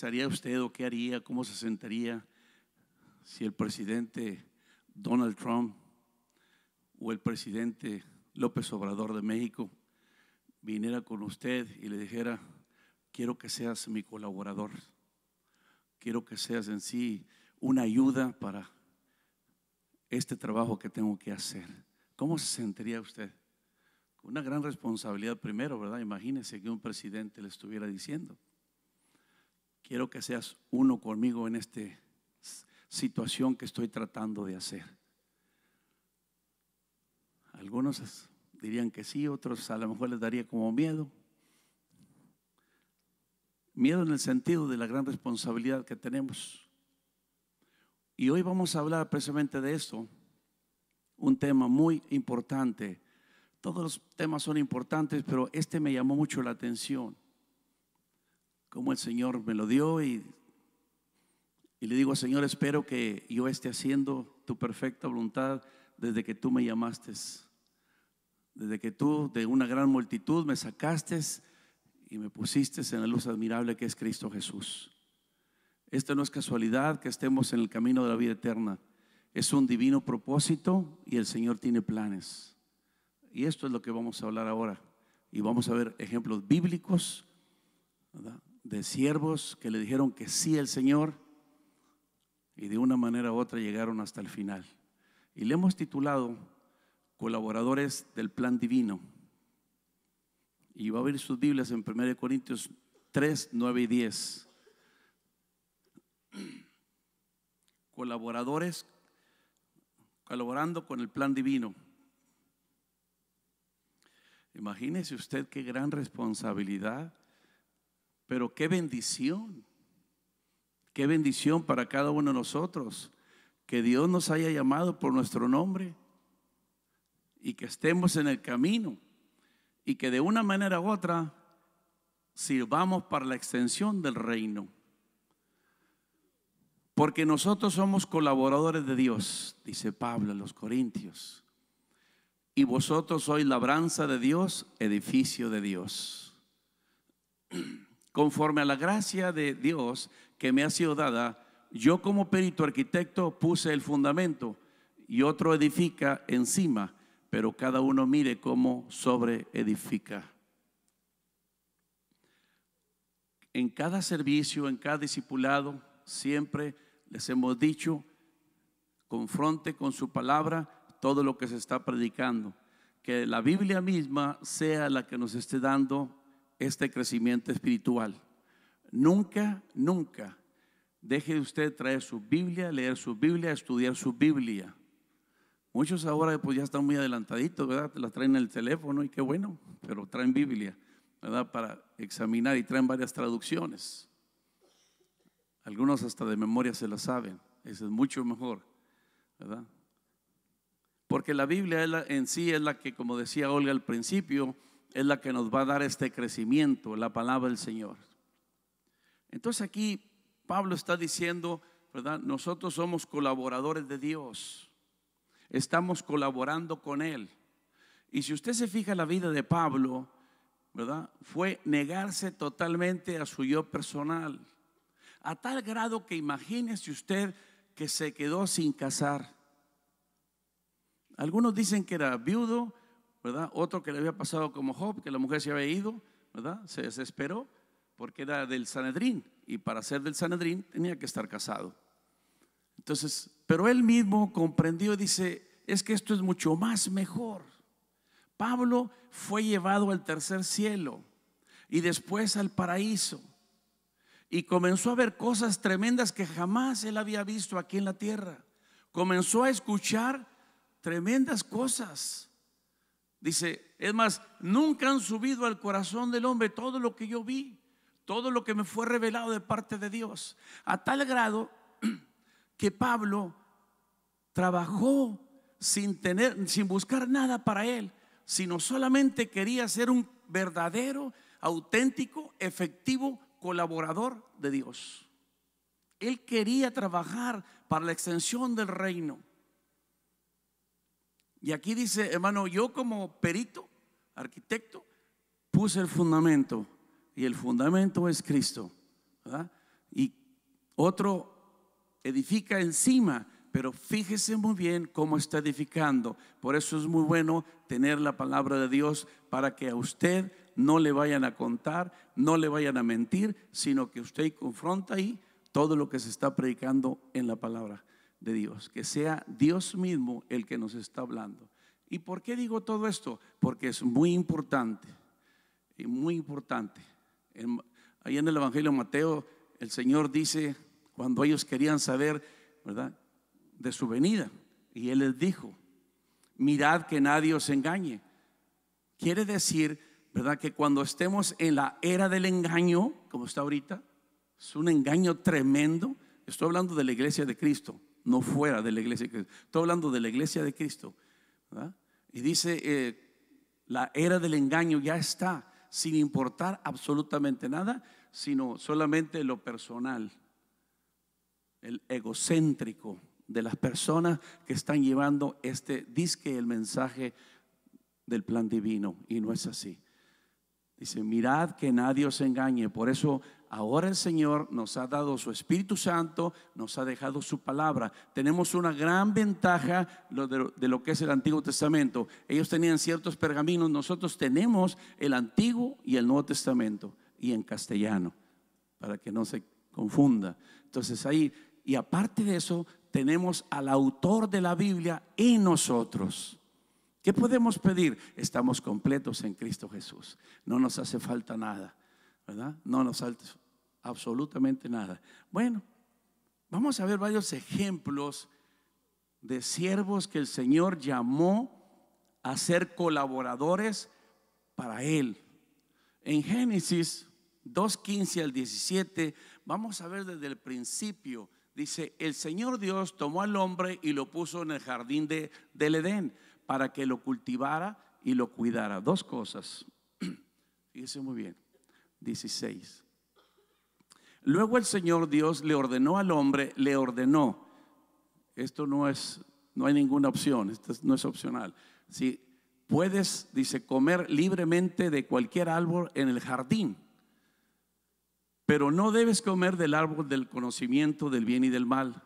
pensaría usted o qué haría, cómo se sentaría si el presidente Donald Trump o el presidente López Obrador de México viniera con usted y le dijera, quiero que seas mi colaborador, quiero que seas en sí una ayuda para este trabajo que tengo que hacer. ¿Cómo se sentiría usted? Una gran responsabilidad primero, ¿verdad? Imagínese que un presidente le estuviera diciendo. Quiero que seas uno conmigo en esta situación que estoy tratando de hacer. Algunos dirían que sí, otros a lo mejor les daría como miedo. Miedo en el sentido de la gran responsabilidad que tenemos. Y hoy vamos a hablar precisamente de esto, un tema muy importante. Todos los temas son importantes, pero este me llamó mucho la atención. Como el Señor me lo dio y, y le digo, Señor, espero que yo esté haciendo tu perfecta voluntad desde que tú me llamaste, desde que tú de una gran multitud me sacaste y me pusiste en la luz admirable que es Cristo Jesús. Esto no es casualidad que estemos en el camino de la vida eterna. Es un divino propósito y el Señor tiene planes. Y esto es lo que vamos a hablar ahora. Y vamos a ver ejemplos bíblicos ¿verdad? de siervos que le dijeron que sí al Señor y de una manera u otra llegaron hasta el final. Y le hemos titulado Colaboradores del Plan Divino. Y va a abrir sus Biblias en 1 Corintios 3, 9 y 10. Colaboradores colaborando con el plan divino. Imagínese usted qué gran responsabilidad pero qué bendición, qué bendición para cada uno de nosotros que Dios nos haya llamado por nuestro nombre y que estemos en el camino y que de una manera u otra sirvamos para la extensión del reino. Porque nosotros somos colaboradores de Dios, dice Pablo en los Corintios. Y vosotros sois labranza de Dios, edificio de Dios. Conforme a la gracia de Dios que me ha sido dada, yo como perito arquitecto puse el fundamento y otro edifica encima, pero cada uno mire cómo sobre edifica. En cada servicio, en cada discipulado, siempre les hemos dicho, confronte con su palabra todo lo que se está predicando, que la Biblia misma sea la que nos esté dando este crecimiento espiritual. Nunca, nunca deje usted traer su Biblia, leer su Biblia, estudiar su Biblia. Muchos ahora pues ya están muy adelantaditos, ¿verdad? La traen en el teléfono y qué bueno, pero traen Biblia, ¿verdad? Para examinar y traen varias traducciones. Algunos hasta de memoria se la saben, eso es mucho mejor, ¿verdad? Porque la Biblia en sí es la que, como decía Olga al principio, es la que nos va a dar este crecimiento, la palabra del Señor. Entonces aquí Pablo está diciendo, ¿verdad? Nosotros somos colaboradores de Dios. Estamos colaborando con Él. Y si usted se fija en la vida de Pablo, ¿verdad? Fue negarse totalmente a su yo personal. A tal grado que imagínese usted que se quedó sin casar. Algunos dicen que era viudo, otro que le había pasado como Job, que la mujer se había ido, ¿verdad? Se desesperó porque era del Sanedrín y para ser del Sanedrín tenía que estar casado. Entonces, pero él mismo comprendió y dice, es que esto es mucho más mejor. Pablo fue llevado al tercer cielo y después al paraíso y comenzó a ver cosas tremendas que jamás él había visto aquí en la tierra. Comenzó a escuchar tremendas cosas Dice, es más, nunca han subido al corazón del hombre todo lo que yo vi, todo lo que me fue revelado de parte de Dios, a tal grado que Pablo trabajó sin tener sin buscar nada para él, sino solamente quería ser un verdadero, auténtico, efectivo colaborador de Dios. Él quería trabajar para la extensión del reino. Y aquí dice, hermano, yo como perito, arquitecto, puse el fundamento y el fundamento es Cristo. Y otro edifica encima, pero fíjese muy bien cómo está edificando. Por eso es muy bueno tener la palabra de Dios para que a usted no le vayan a contar, no le vayan a mentir, sino que usted confronta ahí todo lo que se está predicando en la palabra de Dios, que sea Dios mismo el que nos está hablando. ¿Y por qué digo todo esto? Porque es muy importante, y muy importante. ahí en el Evangelio de Mateo, el Señor dice, cuando ellos querían saber, ¿verdad?, de su venida, y Él les dijo, mirad que nadie os engañe. Quiere decir, ¿verdad?, que cuando estemos en la era del engaño, como está ahorita, es un engaño tremendo. Estoy hablando de la iglesia de Cristo no fuera de la iglesia de Cristo. Estoy hablando de la iglesia de Cristo. Y dice, eh, la era del engaño ya está, sin importar absolutamente nada, sino solamente lo personal, el egocéntrico de las personas que están llevando este disque, el mensaje del plan divino. Y no es así. Dice, mirad que nadie os engañe. Por eso Ahora el Señor nos ha dado su Espíritu Santo, nos ha dejado su palabra. Tenemos una gran ventaja de lo que es el Antiguo Testamento. Ellos tenían ciertos pergaminos, nosotros tenemos el Antiguo y el Nuevo Testamento, y en castellano, para que no se confunda. Entonces ahí, y aparte de eso, tenemos al autor de la Biblia en nosotros. ¿Qué podemos pedir? Estamos completos en Cristo Jesús. No nos hace falta nada. No nos salta absolutamente nada. Bueno, vamos a ver varios ejemplos de siervos que el Señor llamó a ser colaboradores para Él. En Génesis 2.15 al 17, vamos a ver desde el principio, dice, el Señor Dios tomó al hombre y lo puso en el jardín de, del Edén para que lo cultivara y lo cuidara. Dos cosas. Fíjese muy bien. 16. Luego el Señor Dios le ordenó al hombre, le ordenó. Esto no es, no hay ninguna opción, esto no es opcional. Si puedes, dice, comer libremente de cualquier árbol en el jardín, pero no debes comer del árbol del conocimiento del bien y del mal,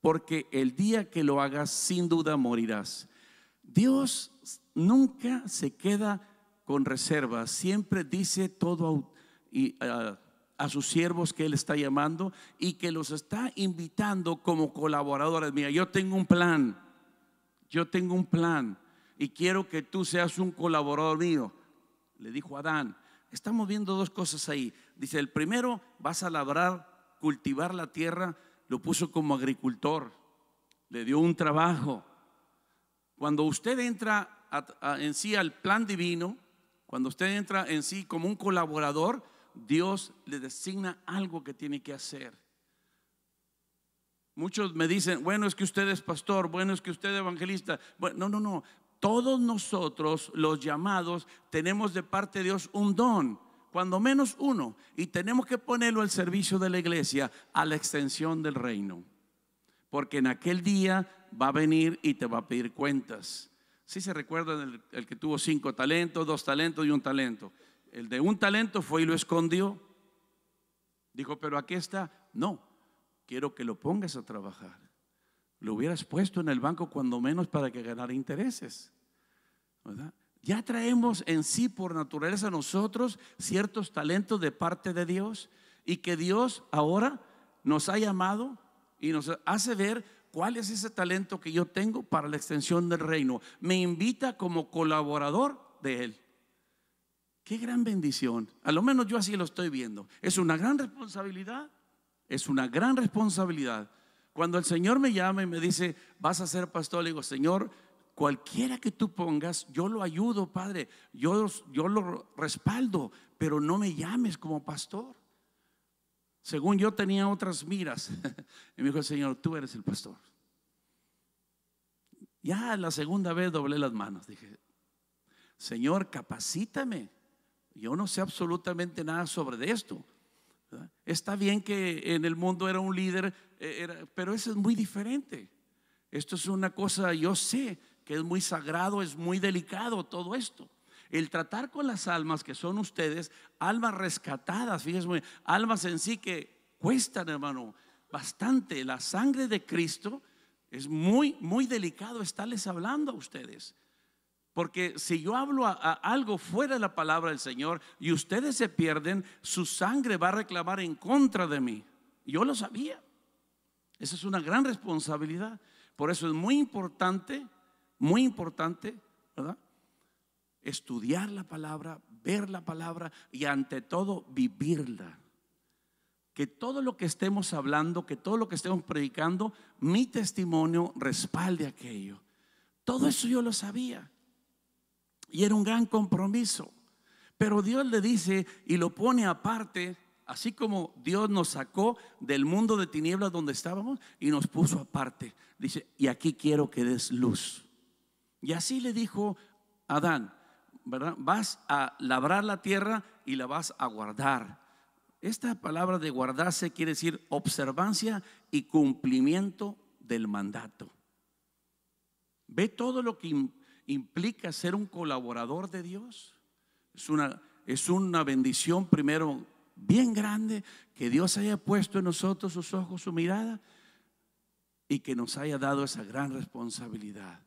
porque el día que lo hagas, sin duda morirás. Dios nunca se queda con reserva, siempre dice todo a, a, sus siervos que Él está llamando y que los está invitando como colaboradores. Mira, yo tengo un plan, yo tengo un plan y quiero que tú seas un colaborador mío, le dijo Adán. Estamos viendo dos cosas ahí. Dice, el primero, vas a labrar, cultivar la tierra, lo puso como agricultor, le dio un trabajo. Cuando usted entra en sí al plan divino, cuando usted entra en sí como un colaborador, Dios le designa algo que tiene que hacer. Muchos me dicen, bueno, es que usted es pastor, bueno, es que usted es evangelista. Bueno, no, no, no. Todos nosotros, los llamados, tenemos de parte de Dios un don, cuando menos uno, y tenemos que ponerlo al servicio de la iglesia, a la extensión del reino. Porque en aquel día va a venir y te va a pedir cuentas. Sí se recuerdan el, que tuvo cinco talentos, dos talentos y un talento. El de un talento fue y lo escondió. Dijo, pero aquí está. No, quiero que lo pongas a trabajar. Lo hubieras puesto en el banco cuando menos para que ganara intereses. Ya traemos en sí por naturaleza nosotros ciertos talentos de parte de Dios y que Dios ahora nos ha llamado y nos hace ver ¿Cuál es ese talento que yo tengo para la extensión del reino? Me invita como colaborador de Él. Qué gran bendición. A lo menos yo así lo estoy viendo. Es una gran responsabilidad. Es una gran responsabilidad. Cuando el Señor me llama y me dice, vas a ser pastor, le digo, Señor, cualquiera que tú pongas, yo lo ayudo, Padre. Yo, yo lo respaldo, pero no me llames como pastor. Según yo tenía otras miras. Y me dijo el Señor, tú eres el pastor. Ya la segunda vez doblé las manos. Dije, Señor, capacítame. Yo no sé absolutamente nada sobre esto. Está bien que en el mundo era un líder, e, pero eso es muy diferente. Esto es una cosa, yo sé que es muy sagrado, es muy delicado todo esto el tratar con las almas que son ustedes, almas rescatadas, fíjense, almas en sí que cuestan, hermano, bastante. La sangre de Cristo es muy, muy delicado estarles hablando a ustedes. Porque si yo hablo a algo fuera de la palabra del Señor y ustedes se pierden, su sangre va a reclamar en contra de mí. Yo lo sabía. Esa es una gran responsabilidad. Por eso es muy importante, muy importante, ¿verdad? estudiar la palabra, ver la palabra y ante todo vivirla. Que todo lo que estemos hablando, que todo lo que estemos predicando, mi testimonio respalde aquello. Todo eso yo lo sabía. Y era un gran compromiso. Pero Dios le dice y lo pone aparte, así como Dios nos sacó del mundo de tinieblas donde estábamos y nos puso aparte. Dice, y aquí quiero que des luz. Y así le dijo Adán, Vas a labrar la tierra y la vas a guardar. Esta palabra de guardarse quiere decir observancia y cumplimiento del mandato. Ve todo lo que implica ser un colaborador de Dios. Es una, es una bendición primero bien grande que Dios haya puesto en nosotros sus ojos, su mirada y que nos haya dado esa gran responsabilidad.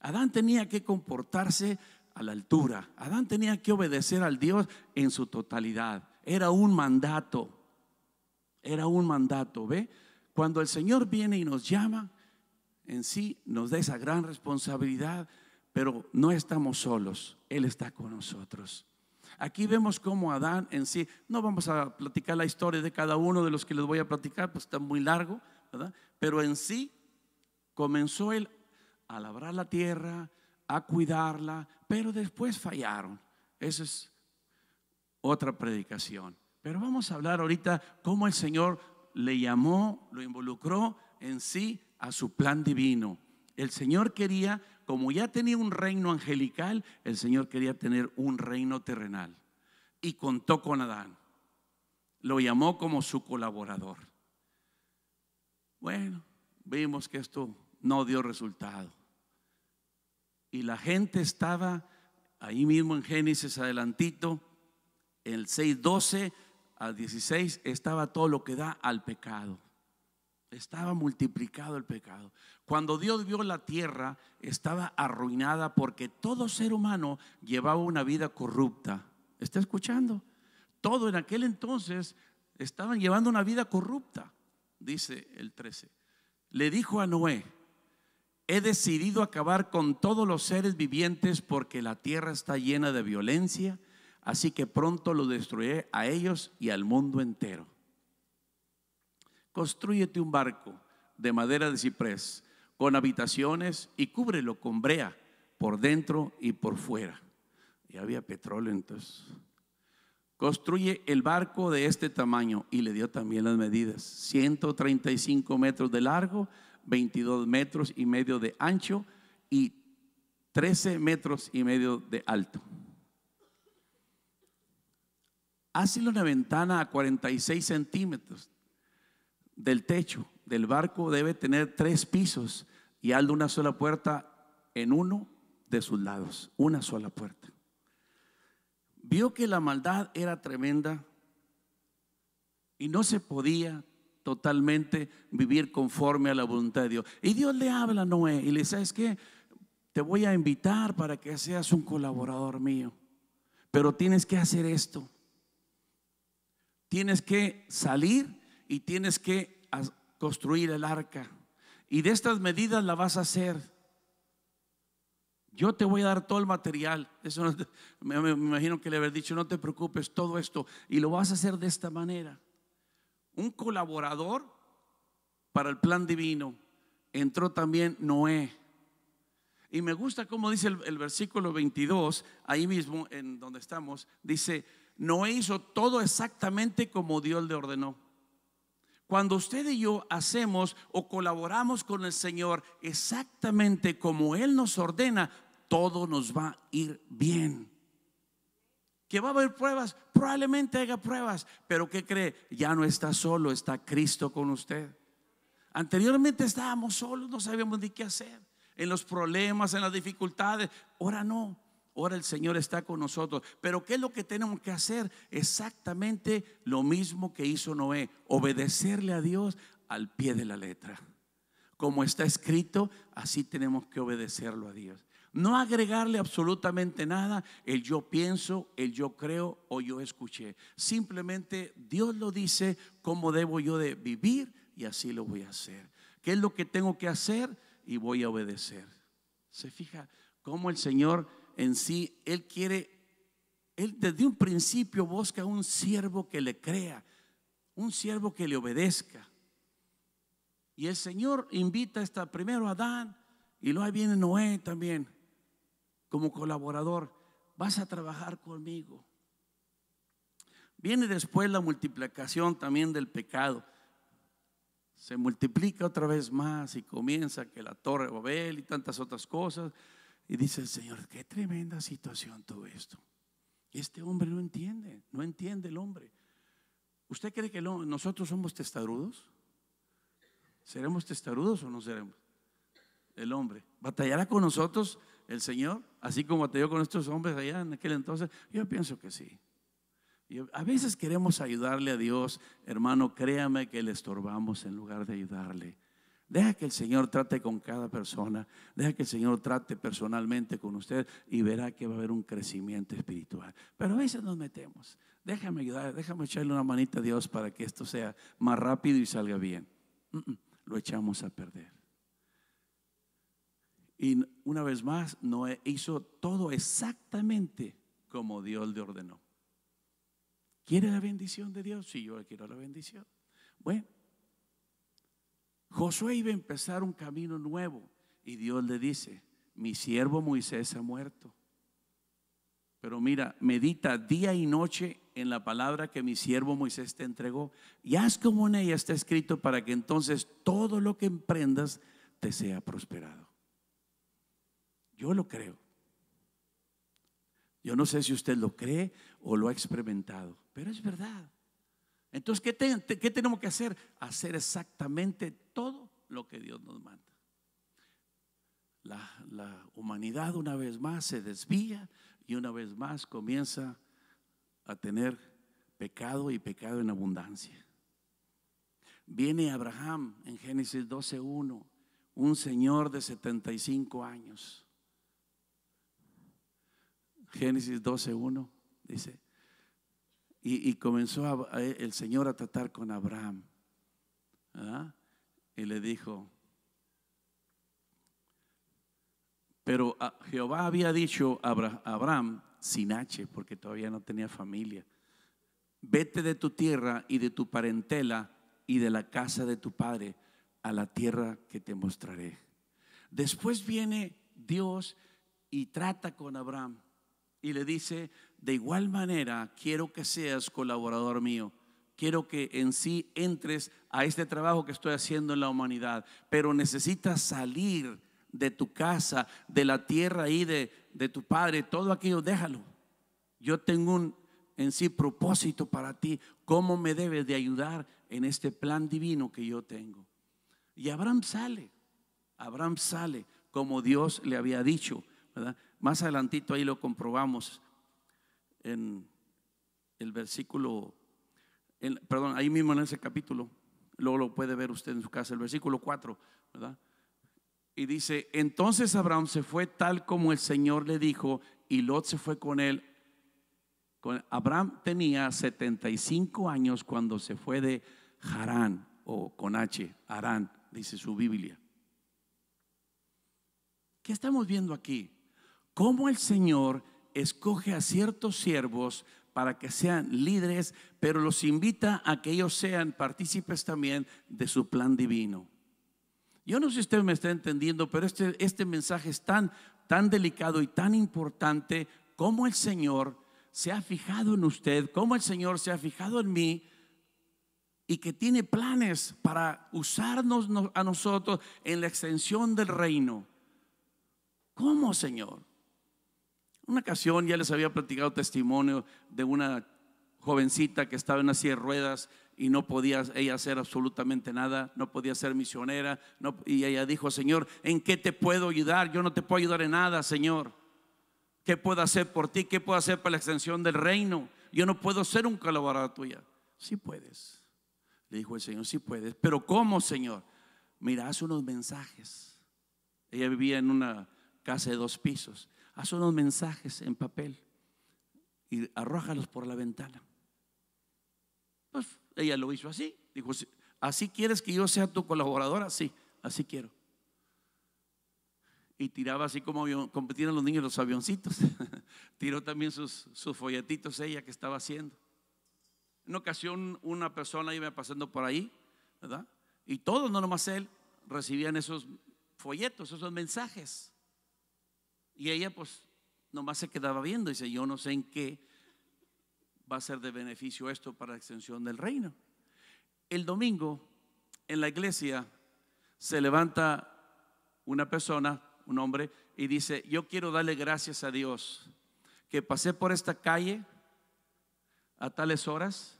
Adán tenía que comportarse la altura. Adán tenía que obedecer al Dios en su totalidad. Era un mandato. Era un mandato, ¿ve? Cuando el Señor viene y nos llama, en sí nos da esa gran responsabilidad, pero no estamos solos, Él está con nosotros. Aquí vemos cómo Adán en sí, no vamos a platicar la historia de cada uno de los que les voy a platicar, pues está muy largo, ¿verdad? Pero en sí comenzó él a labrar la tierra, a cuidarla, pero después fallaron. Esa es otra predicación. Pero vamos a hablar ahorita cómo el Señor le llamó, lo involucró en sí a su plan divino. El Señor quería, como ya tenía un reino angelical, el Señor quería tener un reino terrenal. Y contó con Adán. Lo llamó como su colaborador. Bueno, vimos que esto no dio resultado. Y la gente estaba ahí mismo en Génesis adelantito, en el 6.12 al 16 estaba todo lo que da al pecado. Estaba multiplicado el pecado. Cuando Dios vio la tierra, estaba arruinada porque todo ser humano llevaba una vida corrupta. ¿Está escuchando? Todo en aquel entonces estaban llevando una vida corrupta, dice el 13. Le dijo a Noé, he decidido acabar con todos los seres vivientes porque la tierra está llena de violencia, así que pronto lo destruiré a ellos y al mundo entero. Construyete un barco de madera de ciprés con habitaciones y cúbrelo con brea por dentro y por fuera. Y había petróleo entonces. Construye el barco de este tamaño y le dio también las medidas, 135 metros de largo 22 metros y medio de ancho y 13 metros y medio de alto. Hazle una ventana a 46 centímetros del techo del barco, debe tener tres pisos y hazle una sola puerta en uno de sus lados, una sola puerta. Vio que la maldad era tremenda y no se podía totalmente vivir conforme a la voluntad de Dios. Y Dios le habla a Noé y le dice, ¿sabes qué? Te voy a invitar para que seas un colaborador mío, pero tienes que hacer esto. Tienes que salir y tienes que construir el arca. Y de estas medidas la vas a hacer. Yo te voy a dar todo el material. Eso me, me, imagino que le haber dicho, no te preocupes, todo esto. Y lo vas a hacer de esta manera un colaborador para el plan divino. Entró también Noé. Y me gusta como dice el, versículo 22, ahí mismo en donde estamos, dice, Noé hizo todo exactamente como Dios le ordenó. Cuando usted y yo hacemos o colaboramos con el Señor exactamente como Él nos ordena, todo nos va a ir bien que va a haber pruebas, probablemente haya pruebas, pero ¿qué cree? Ya no está solo, está Cristo con usted. Anteriormente estábamos solos, no sabíamos ni qué hacer, en los problemas, en las dificultades, ahora no. Ahora el Señor está con nosotros. Pero ¿qué es lo que tenemos que hacer? Exactamente lo mismo que hizo Noé, obedecerle a Dios al pie de la letra. Como está escrito, así tenemos que obedecerlo a Dios. No agregarle absolutamente nada, el yo pienso, el yo creo o yo escuché. Simplemente Dios lo dice cómo debo yo de vivir y así lo voy a hacer. ¿Qué es lo que tengo que hacer? Y voy a obedecer. Se fija cómo el Señor en sí, Él quiere, Él desde un principio busca un siervo que le crea, un siervo que le obedezca. Y el Señor invita hasta primero a Adán y luego viene Noé también como colaborador, vas a trabajar conmigo. Viene después la multiplicación también del pecado. Se multiplica otra vez más y comienza que la torre de Babel y tantas otras cosas. Y dice el Señor, qué tremenda situación todo esto. Este hombre no entiende, no entiende el hombre. ¿Usted cree que nosotros somos testarudos? ¿Seremos testarudos o no seremos? El hombre batallará con nosotros el Señor, así como te dio con estos hombres allá en aquel entonces? Yo pienso que sí. a veces queremos ayudarle a Dios, hermano, créame que le estorbamos en lugar de ayudarle. Deja que el Señor trate con cada persona, deja que el Señor trate personalmente con usted y verá que va a haber un crecimiento espiritual. Pero a veces nos metemos. Déjame ayudar, déjame echarle una manita a Dios para que esto sea más rápido y salga bien. Mm, mm, lo echamos a perder. Y una vez más, Noé hizo todo exactamente como Dios le ordenó. ¿Quiere la bendición de Dios? Sí, yo quiero la bendición. Bueno, Josué iba a empezar un camino nuevo y Dios le dice, mi siervo Moisés ha muerto. Pero mira, medita día y noche en la palabra que mi siervo Moisés te entregó y haz como en ella está escrito para que entonces todo lo que emprendas te sea prosperado. Yo lo creo. Yo no sé si usted lo cree o lo ha experimentado, pero es verdad. Entonces, ¿qué, tenemos que hacer? Hacer exactamente todo lo que Dios nos manda. La, la humanidad una vez más se desvía y una vez más comienza a tener pecado y pecado en abundancia. Viene Abraham en Génesis 12.1, un señor de 75 años Génesis 12.1 dice, y, comenzó el Señor a tratar con Abraham. ¿ah? Y le dijo, pero ah, Jehová había dicho a Abraham, sin H, porque todavía no tenía familia, vete de tu tierra y de tu parentela y de la casa de tu padre a la tierra que te mostraré. Después viene Dios y trata con Abraham y le dice, de igual manera quiero que seas colaborador mío, quiero que en sí entres a este trabajo que estoy haciendo en la humanidad, pero necesitas salir de tu casa, de la tierra y de, de tu padre, todo aquello, déjalo. Yo tengo un en sí propósito para ti, cómo me debes de ayudar en este plan divino que yo tengo. Y Abraham sale, Abraham sale como Dios le había dicho, ¿verdad? Más adelantito ahí lo comprobamos en el versículo, perdón, ahí mismo en ese capítulo, luego lo puede ver usted en su casa, el versículo 4, ¿verdad? Y dice, entonces Abraham se fue tal como el Señor le dijo y Lot se fue con él. Abraham tenía 75 años cuando se fue de Harán o con H, Harán, dice su Biblia. ¿Qué estamos viendo aquí? cómo el Señor escoge a ciertos siervos para que sean líderes, pero los invita a que ellos sean partícipes también de su plan divino. Yo no sé si usted me está entendiendo, pero este, este mensaje es tan, tan delicado y tan importante ¿Cómo el Señor se ha fijado en usted, ¿Cómo el Señor se ha fijado en mí y que tiene planes para usarnos a nosotros en la extensión del reino. ¿Cómo, Señor? Una ocasión ya les había platicado testimonio de una jovencita que estaba en una silla ruedas y no podía ella hacer absolutamente nada, no podía ser misionera. y ella dijo, Señor, ¿en qué te puedo ayudar? Yo no te puedo ayudar en nada, Señor. ¿Qué puedo hacer por ti? ¿Qué puedo hacer para la extensión del reino? Yo no puedo ser un colaborador tuyo, Sí puedes, le dijo el Señor, sí puedes. Pero ¿cómo, Señor? Mira, hace unos mensajes. Ella vivía en una casa de dos pisos haz unos mensajes en papel y arrójalos por la ventana. Pues ella lo hizo así. Dijo, ¿así quieres que yo sea tu colaboradora? Sí, así quiero. Y tiraba así como competían los niños los avioncitos. Tiró también sus, sus, folletitos ella que estaba haciendo. En ocasión una persona iba pasando por ahí, ¿verdad? Y todos, no nomás él, recibían esos folletos, esos mensajes. Y ella pues nomás se quedaba viendo y dice, yo no sé en qué va a ser de beneficio esto para la extensión del reino. El domingo en la iglesia se levanta una persona, un hombre, y dice, yo quiero darle gracias a Dios que pasé por esta calle a tales horas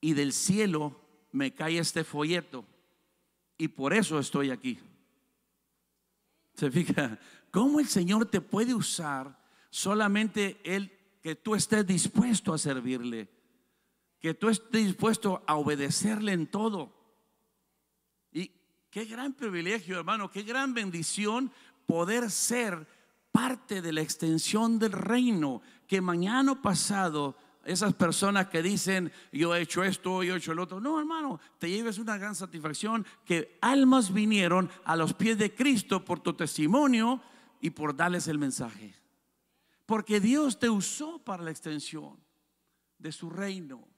y del cielo me cae este folleto y por eso estoy aquí. Se fija, ¿Cómo el Señor te puede usar solamente el que tú estés dispuesto a servirle? Que tú estés dispuesto a obedecerle en todo. Y qué gran privilegio, hermano, qué gran bendición poder ser parte de la extensión del reino, que mañana pasado esas personas que dicen, yo he hecho esto, yo he hecho el otro. No, hermano, te lleves una gran satisfacción que almas vinieron a los pies de Cristo por tu testimonio y por darles el mensaje. Porque Dios te usó para la extensión de su reino.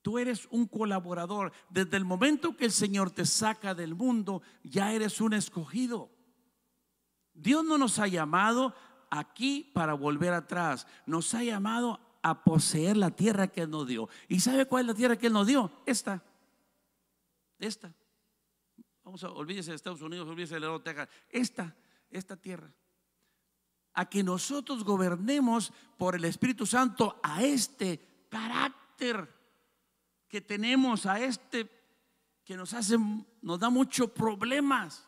Tú eres un colaborador. Desde el momento que el Señor te saca del mundo, ya eres un escogido. Dios no nos ha llamado aquí para volver atrás. Nos ha llamado a poseer la tierra que Él nos dio. ¿Y sabe cuál es la tierra que Él nos dio? Esta. Esta. Vamos a, olvídese de Estados Unidos, olvídese de la Texas. Esta esta tierra, a que nosotros gobernemos por el Espíritu Santo a este carácter que tenemos, a este que nos hace, nos da muchos problemas.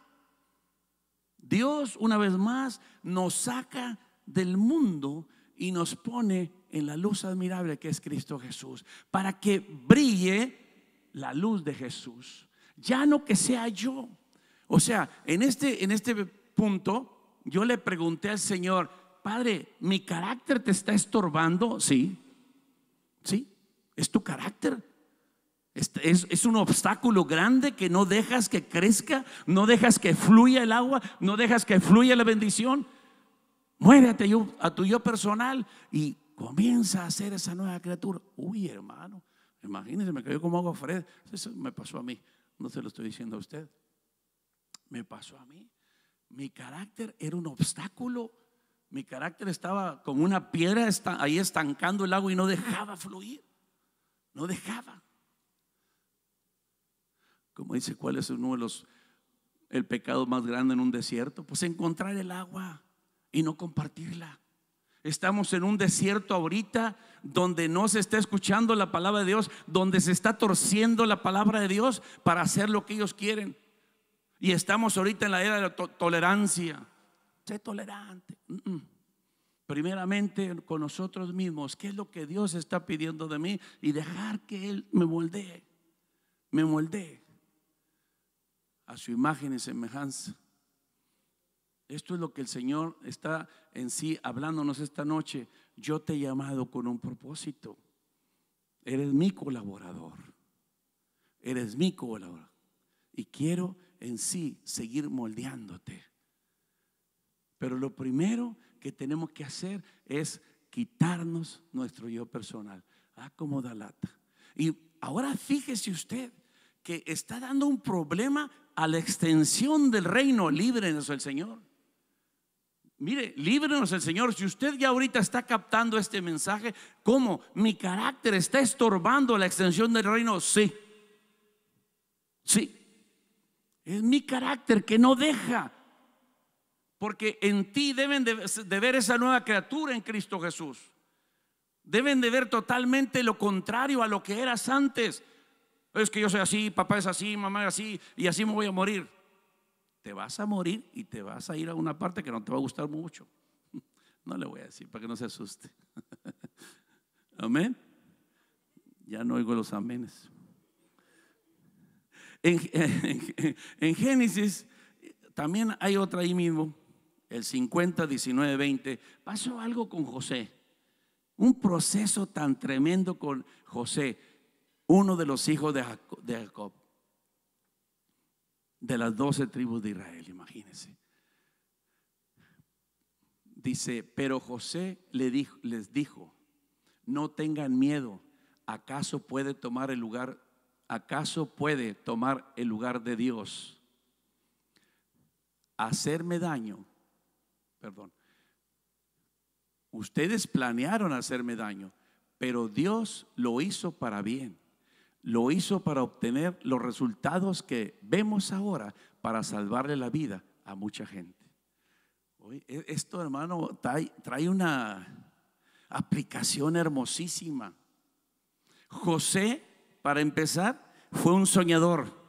Dios, una vez más, nos saca del mundo y nos pone en la luz admirable que es Cristo Jesús, para que brille la luz de Jesús, ya no que sea yo. O sea, en este, en este punto, yo le pregunté al Señor, Padre, ¿mi carácter te está estorbando? Sí, sí, es tu carácter. es, un obstáculo grande que no dejas que crezca, no dejas que fluya el agua, no dejas que fluya la bendición. Muérete a tu yo personal y comienza a ser esa nueva criatura. Uy, hermano, imagínese me cayó como agua fresca. Eso me pasó a mí, no se lo estoy diciendo a usted. Me pasó a mí. Mi carácter era un obstáculo. Mi carácter estaba como una piedra ahí estancando el agua y no dejaba fluir. No dejaba. Como dice, ¿cuál es uno de los el pecado más grande en un desierto? Pues encontrar el agua y no compartirla. Estamos en un desierto ahorita donde no se está escuchando la palabra de Dios, donde se está torciendo la palabra de Dios para hacer lo que ellos quieren. Y estamos ahorita en la era de la tolerancia. Sé tolerante. Primeramente con nosotros mismos. ¿Qué es lo que Dios está pidiendo de mí? Y dejar que Él me moldee. Me moldee a su imagen y semejanza. Esto es lo que el Señor está en sí hablándonos esta noche. Yo te he llamado con un propósito. Eres mi colaborador. Eres mi colaborador. Y quiero en sí seguir moldeándote. Pero lo primero que tenemos que hacer es quitarnos nuestro yo personal. acomoda ah, lata. Y ahora fíjese usted que está dando un problema a la extensión del reino. Líbrenos el Señor. Mire, líbrenos el Señor. Si usted ya ahorita está captando este mensaje, como ¿Mi carácter está estorbando la extensión del reino? Sí. Sí. Es mi carácter que no deja. Porque en ti deben de, ver esa nueva criatura en Cristo Jesús. Deben de ver totalmente lo contrario a lo que eras antes. Es que yo soy así, papá es así, mamá es así, y así me voy a morir. Te vas a morir y te vas a ir a una parte que no te va a gustar mucho. No le voy a decir para que no se asuste. Amén. Ya no oigo los amenes. En, Génesis también hay otra ahí mismo, el 50, 19, 20. Pasó algo con José, un proceso tan tremendo con José, uno de los hijos de Jacob, de las doce tribus de Israel, imagínense. Dice, pero José les dijo, no tengan miedo, ¿acaso puede tomar el lugar ¿acaso puede tomar el lugar de Dios? Hacerme daño, perdón. Ustedes planearon hacerme daño, pero Dios lo hizo para bien. Lo hizo para obtener los resultados que vemos ahora para salvarle la vida a mucha gente. E-, esto, hermano, trae una aplicación hermosísima. José para empezar, fue un soñador.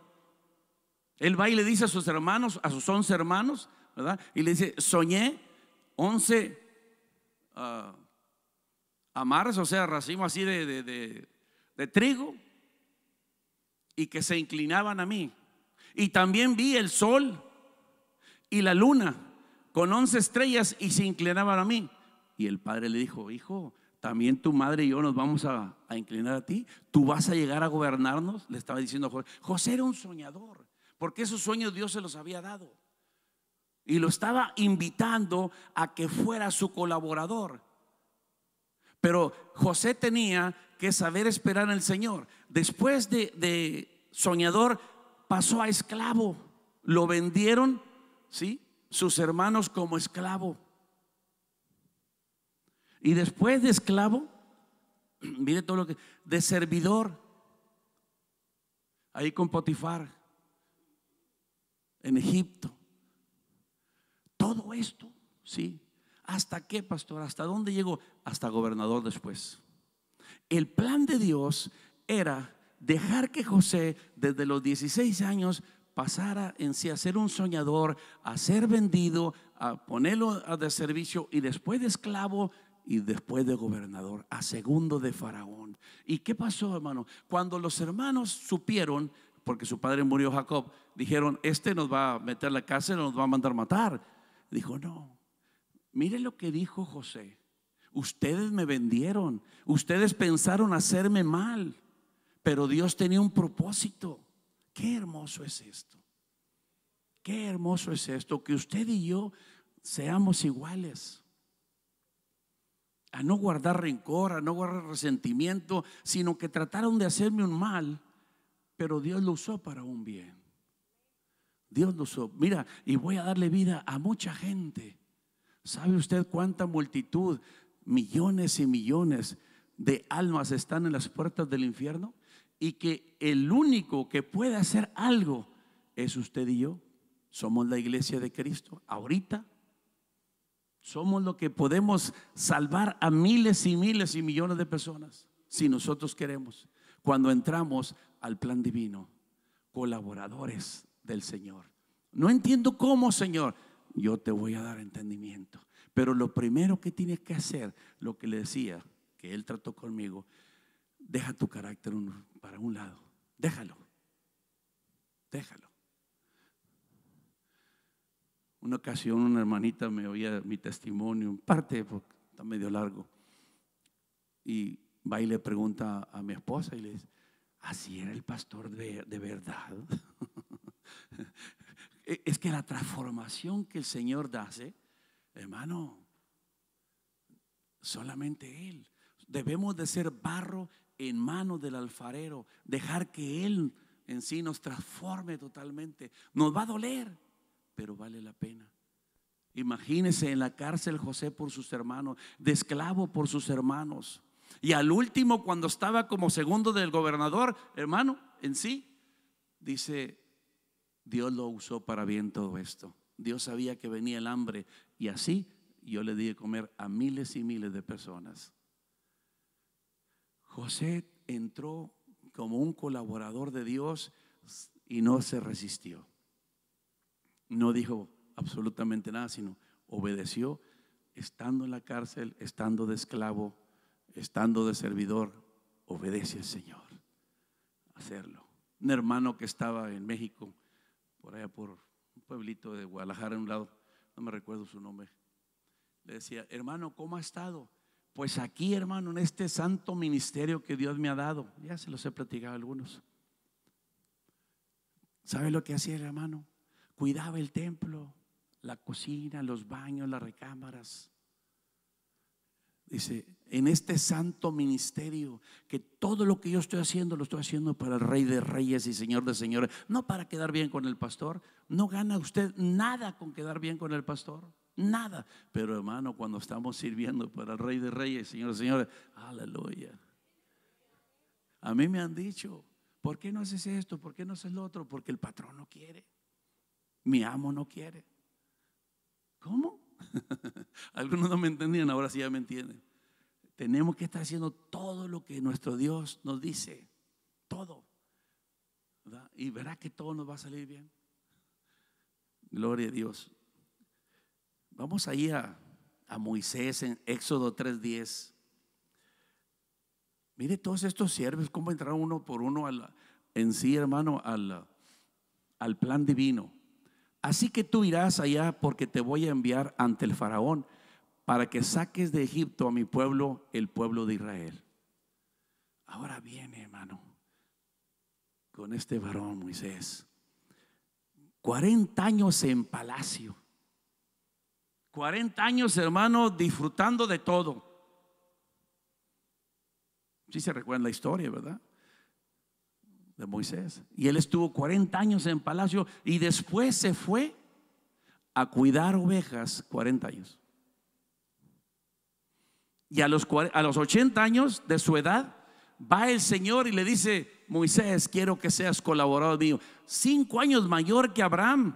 Él va y le dice a sus hermanos, a sus once hermanos, ¿verdad? Y le dice, soñé once uh, o sea, racimo así de trigo, y que se inclinaban a mí. Y también vi el sol y la luna con once estrellas y se inclinaban a mí. Y el padre le dijo, hijo, también tu madre y yo nos vamos a, inclinar a ti. Tú vas a llegar a gobernarnos, le estaba diciendo José. José era un soñador, porque esos sueños Dios se los había dado. Y lo estaba invitando a que fuera su colaborador. Pero José tenía que saber esperar al Señor. Después de, de soñador, pasó a esclavo. Lo vendieron, ¿sí? Sus hermanos como esclavo. Y después de esclavo, mire todo lo que, de servidor, ahí con Potifar, en Egipto. Todo esto, ¿sí? ¿Hasta qué, pastor? ¿Hasta dónde llegó? Hasta gobernador después. El plan de Dios era dejar que José desde los 16 años pasara en sí a ser un soñador, a ser vendido, a ponerlo de servicio y después de esclavo y después de gobernador, a segundo de faraón. ¿Y qué pasó, hermano? Cuando los hermanos supieron, porque su padre murió Jacob, dijeron, este nos va a meter la cárcel, nos va a mandar matar. Dijo, no, mire lo que dijo José. Ustedes me vendieron, ustedes pensaron hacerme mal, pero Dios tenía un propósito. Qué hermoso es esto. Qué hermoso es esto, que usted y yo seamos iguales a no guardar rencor, a no guardar resentimiento, sino que trataron de hacerme un mal, pero Dios lo usó para un bien. Dios lo usó. Mira, y voy a darle vida a mucha gente. ¿Sabe usted cuánta multitud, millones y millones de almas están en las puertas del infierno? Y que el único que puede hacer algo es usted y yo. Somos la iglesia de Cristo, ahorita somos lo que podemos salvar a miles y miles y millones de personas si nosotros queremos. Cuando entramos al plan divino, colaboradores del Señor. No entiendo cómo, Señor. Yo te voy a dar entendimiento. Pero lo primero que tienes que hacer, lo que le decía, que él trató conmigo, deja tu carácter para un lado. Déjalo. Déjalo. Una ocasión una hermanita me oía mi testimonio, en parte, porque está medio largo, y va y le pregunta a mi esposa y le dice, así era el pastor de, de verdad. E, es que la transformación que el Señor da, hermano, solamente Él. Debemos de ser barro en manos del alfarero, dejar que Él en sí nos transforme totalmente. Nos va a doler, pero vale la pena. Imagínese en la cárcel José por sus hermanos, de esclavo por sus hermanos. Y al último, cuando estaba como segundo del gobernador, hermano, en sí, dice, Dios lo usó para bien todo esto. Dios sabía que venía el hambre y así yo le di de comer a miles y miles de personas. José entró como un colaborador de Dios y no se resistió no dijo absolutamente nada, sino obedeció estando en la cárcel, estando de esclavo, estando de servidor, obedece al Señor. Hacerlo. Un hermano que estaba en México, por allá por un pueblito de Guadalajara, en un lado, no me recuerdo su nombre, le decía, hermano, ¿cómo ha estado? Pues aquí, hermano, en este santo ministerio que Dios me ha dado, ya se los he platicado a algunos. ¿Sabe lo que hacía el hermano? cuidaba el templo, la cocina, los baños, las recámaras. Dice, en este santo ministerio, que todo lo que yo estoy haciendo lo estoy haciendo para el rey de reyes y señor de señores, no para quedar bien con el pastor. No gana usted nada con quedar bien con el pastor, nada. Pero hermano, cuando estamos sirviendo para el rey de reyes, señor de señores, aleluya. A mí me han dicho, ¿por qué no haces esto? ¿Por qué no haces lo otro? Porque el patrón no quiere. Mi amo no quiere. ¿Cómo? Algunos no me entendían, ahora sí ya me entienden. Tenemos que estar haciendo todo lo que nuestro Dios nos dice. Todo. Y verá que todo nos va a salir bien. Gloria a Dios. Vamos ahí a, a Moisés en Éxodo 3.10. Mire todos estos siervos, cómo entraron uno por uno la, en sí, hermano, al plan divino. Así que tú irás allá porque te voy a enviar ante el faraón para que saques de Egipto a mi pueblo, el pueblo de Israel. Ahora viene, hermano, con este varón Moisés. 40 años en palacio. 40 años, hermano, disfrutando de todo. Si se recuerda la historia, ¿verdad? de Moisés. Y él estuvo 40 años en palacio y después se fue a cuidar ovejas 40 años. Y a los, a los 80 años de su edad va el Señor y le dice, Moisés, quiero que seas colaborador mío. Cinco años mayor que Abraham.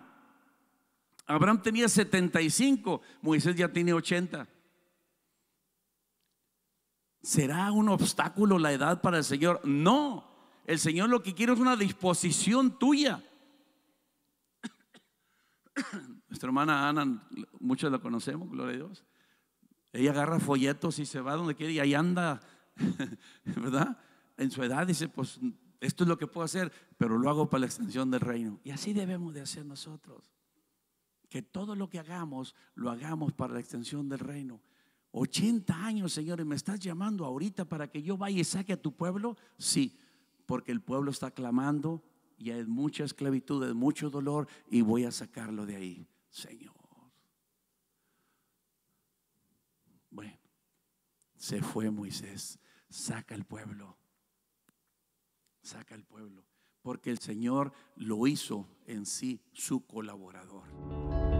Abraham tenía 75, Moisés ya tiene 80. ¿Será un obstáculo la edad para el Señor? No, el Señor lo que quiere es una disposición tuya. Nuestra hermana Ana, muchos la conocemos, gloria a Dios. Ella agarra folletos y se va donde quiere y ahí anda, ¿verdad? En su edad dice, pues esto es lo que puedo hacer, pero lo hago para la extensión del reino. Y así debemos de hacer nosotros. Que todo lo que hagamos, lo hagamos para la extensión del reino. 80 años, señores, ¿me estás llamando ahorita para que yo vaya y saque a tu pueblo? Sí, porque el pueblo está clamando y hay mucha esclavitud, hay mucho dolor y voy a sacarlo de ahí, Señor. Bueno, se fue Moisés, saca el pueblo, saca el pueblo, porque el Señor lo hizo en sí su colaborador.